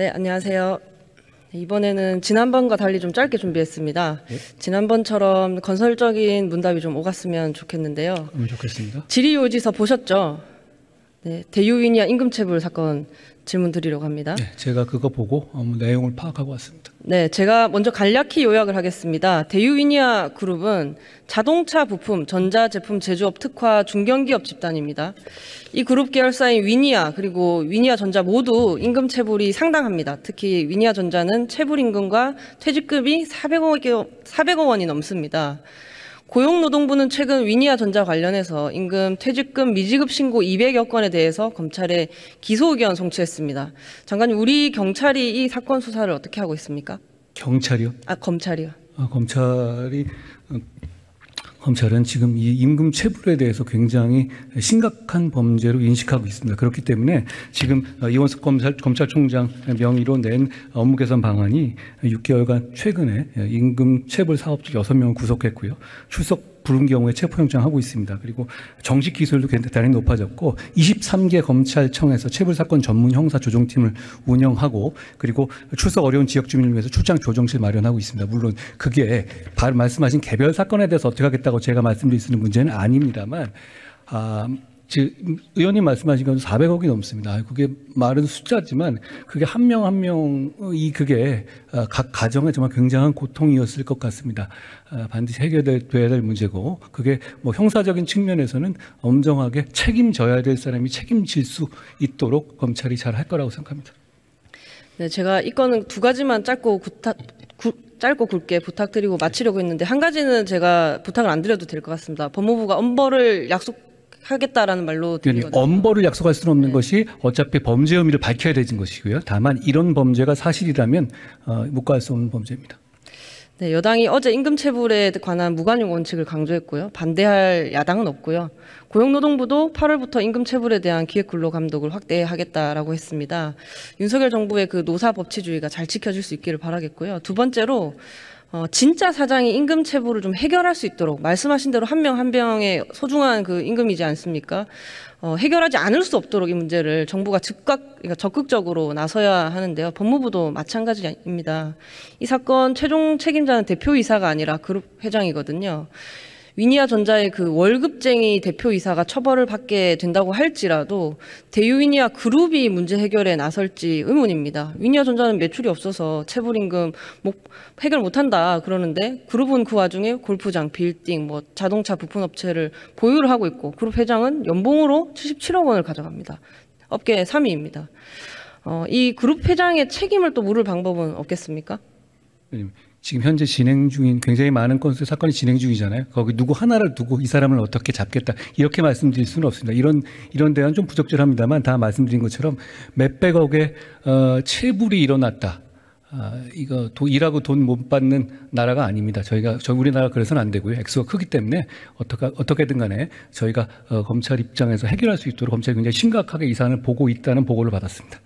네, 안녕하세요. 네, 이번에는 지난번과 달리 좀 짧게 준비했습니다. 네? 지난번처럼 건설적인 문답이 좀 오갔으면 좋겠는데요. 좋겠습니다. 지리요지서 보셨죠? 네, 대유인이한 임금체불 사건 질문 드리려고 합니다. 네, 제가 그거 보고 어, 뭐 내용을 파악하고 왔습니다. 네, 제가 먼저 간략히 요약을 하겠습니다. 대유인이아 그룹은 자동차 부품, 전자제품 제조업 특화 중견기업 집단입니다. 이 그룹 계열사인 위니아 그리고 위니아 전자 모두 임금 체불이 상당합니다. 특히 위니아 전자는 체불 임금과 퇴직금이 400억, 400억 원이 넘습니다. 고용노동부는 최근 위니아 전자 관련해서 임금 퇴직금 미지급 신고 200여 건에 대해서 검찰에 기소 의견 송치했습니다. 장관 우리 경찰이 이 사건 수사를 어떻게 하고 있습니까? 경찰이요? 아 검찰이요. 아, 검찰이 검찰은 지금 이 임금 체불에 대해서 굉장히 심각한 범죄로 인식하고 있습니다. 그렇기 때문에 지금 어, 이원석 검찰, 검찰총장 명의로 낸 업무 개선 방안이 6개월간 최근에 어, 임금 체불 사업자 6명을 구속했고요. 출석 부른 경우에 체포영장 하고 있습니다. 그리고 정식 기술도 굉장히 높아졌고 23개 검찰청에서 체불사건 전문 형사조정팀을 운영하고 그리고 출석 어려운 지역 주민을 위해서 출장 조정실 마련하고 있습니다. 물론 그게 말씀하신 개별 사건에 대해서 어떻게 하겠다고 제가 말씀드릴 수 있는 문제는 아닙니다만 아, 지금 의원님 말씀하신 건 400억이 넘습니다. 그게 말은 숫자지만 그게 한 명 한 명 이 그게 아, 각 가정에 정말 굉장한 고통이었을 것 같습니다. 아, 반드시 해결돼야 될 문제고 그게 뭐 형사적인 측면에서는 엄정하게 책임져야 될 사람이 책임질 수 있도록 검찰이 잘 할 거라고 생각합니다. 네, 제가 이 건은 두 가지만 짧고 구타, 구, 짧고 굵게 부탁드리고 마치려고 했는데 한 가지는 제가 부탁을 안 드려도 될 것 같습니다. 법무부가 엄벌을 약속 하겠다라는 말로 그러니 엄벌을 약속할 수는 없는 네. 것이 어차피 범죄 혐의를 밝혀야 되는 것이고요. 다만 이런 범죄가 사실이라면 어, 묵과할 수 없는 범죄입니다. 네, 여당이 어제 임금체불에 관한 무관용 원칙을 강조했고요. 반대할 야당은 없고요. 고용노동부도 8월부터 임금체불에 대한 기획근로 감독을 확대하겠다라고 했습니다. 윤석열 정부의 그 노사 법치주의가 잘 지켜질 수 있기를 바라겠고요. 두 번째로 어, 진짜 사장이 임금 체불을 좀 해결할 수 있도록 말씀하신 대로 한 명 한 명의 소중한 그 임금이지 않습니까? 어, 해결하지 않을 수 없도록 이 문제를 정부가 즉각 그러니까 적극적으로 나서야 하는데요. 법무부도 마찬가지입니다. 이 사건 최종 책임자는 대표이사가 아니라 그룹 회장이거든요. 위니아 전자의 그 월급쟁이 대표이사가 처벌을 받게 된다고 할지라도 대유위니아 그룹이 문제 해결에 나설지 의문입니다. 위니아 전자는 매출이 없어서 체불임금 해결 못한다 그러는데 그룹은 그 와중에 골프장, 빌딩, 뭐 자동차 부품업체를 보유를 하고 있고 그룹 회장은 연봉으로 77억 원을 가져갑니다. 업계 3위입니다. 어, 이 그룹 회장의 책임을 또 물을 방법은 없겠습니까? 네, 지금 현재 진행 중인 굉장히 많은 건수의 사건이 진행 중이잖아요. 거기 누구 하나를 두고 이 사람을 어떻게 잡겠다 이렇게 말씀드릴 수는 없습니다. 이런 이런 대안 좀 부적절합니다만 다 말씀드린 것처럼 몇백억의 어, 체불이 일어났다. 아, 이거 돈 일하고 돈 못 받는 나라가 아닙니다. 저희가 저 우리나라 그래서는 안 되고요. 액수가 크기 때문에 어떻게 어떻게든 간에 저희가 어, 검찰 입장에서 해결할 수 있도록 검찰이 굉장히 심각하게 이 사안을 보고 있다는 보고를 받았습니다.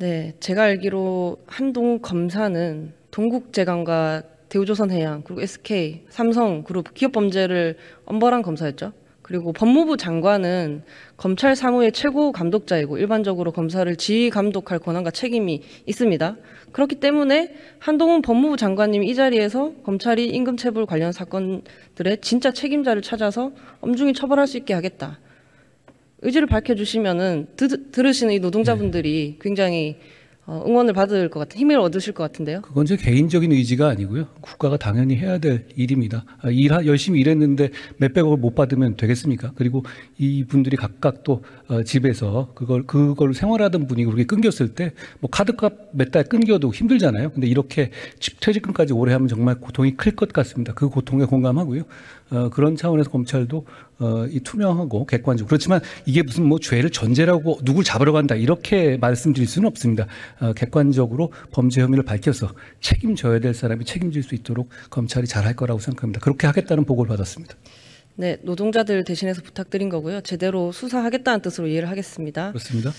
네, 제가 알기로 한동훈 검사는 동국제강과 대우조선해양 그리고 SK, 삼성그룹 기업 범죄를 엄벌한 검사였죠. 그리고 법무부 장관은 검찰 사무의 최고 감독자이고 일반적으로 검사를 지휘 감독할 권한과 책임이 있습니다. 그렇기 때문에 한동훈 법무부 장관님이 이 자리에서 검찰이 임금체불 관련 사건들의 진짜 책임자를 찾아서 엄중히 처벌할 수 있게 하겠다. 의지를 밝혀주시면 들으시는 이 노동자분들이 네. 굉장히 어, 응원을 받을 것 같은 힘을 얻으실 것 같은데요. 그건 제 개인적인 의지가 아니고요. 국가가 당연히 해야 될 일입니다. 아, 일 열심히 일했는데 몇백억을 못 받으면 되겠습니까? 그리고 이 분들이 각각 또 어, 집에서 그걸 그걸 생활하던 분이 그렇게 끊겼을 때 뭐 카드값 몇 달 끊겨도 힘들잖아요. 근데 이렇게 집 퇴직금까지 오래 하면 정말 고통이 클 것 같습니다. 그 고통에 공감하고요. 어, 그런 차원에서 검찰도 어, 이 투명하고 객관적으로 그렇지만 이게 무슨 뭐 죄를 전제라고 누굴 잡으러 간다 이렇게 말씀드릴 수는 없습니다. 어, 객관적으로 범죄 혐의를 밝혀서 책임져야 될 사람이 책임질 수 있도록 검찰이 잘할 거라고 생각합니다. 그렇게 하겠다는 보고를 받았습니다. 네, 노동자들 대신해서 부탁드린 거고요. 제대로 수사하겠다는 뜻으로 이해를 하겠습니다. 그렇습니다.